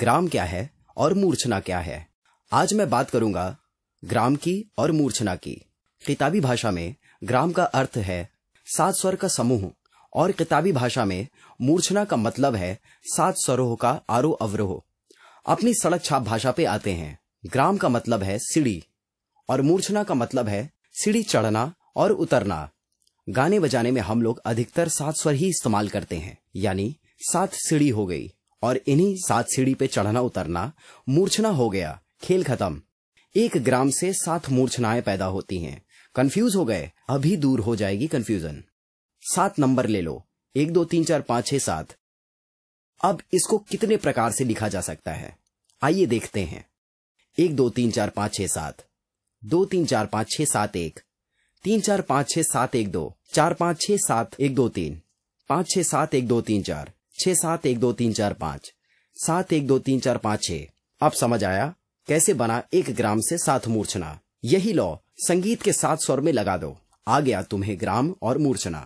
ग्राम क्या है और मूर्छना क्या है आज मैं बात करूंगा ग्राम की और मूर्छना की किताबी भाषा में ग्राम का अर्थ है सात स्वर का समूह और किताबी भाषा में मूर्छना का मतलब है सात स्वरोह का आरोह अवरोह अपनी सड़क छाप भाषा पे आते हैं ग्राम का मतलब है सीढ़ी और मूर्छना का मतलब है सीढ़ी चढ़ना और उतरना गाने बजाने में हम लोग अधिकतर सात स्वर ही इस्तेमाल करते हैं यानी सात सीढ़ी हो गई और इन्हीं सात सीढ़ी पे चढ़ना उतरना मूर्छना हो गया खेल खत्म एक ग्राम से सात मूर्छनाएं पैदा होती हैं कंफ्यूज हो गए अभी दूर हो जाएगी कंफ्यूजन सात नंबर ले लो एक दो तीन चार पांच छह सात अब इसको कितने प्रकार से लिखा जा सकता है आइए देखते हैं एक दो तीन चार पांच छह सात दो तीन चार पांच छह सात एक तीन चार पांच छह सात एक दो चार पांच छह सात एक दो तीन पांच छह सात एक दो तीन चार छह सात एक दो तीन चार पांच सात एक दो तीन चार पांच छह अब समझ आया कैसे बना एक ग्राम से सात मूर्छना यही लो संगीत के सात स्वर में लगा दो आ गया तुम्हें ग्राम और मूर्छना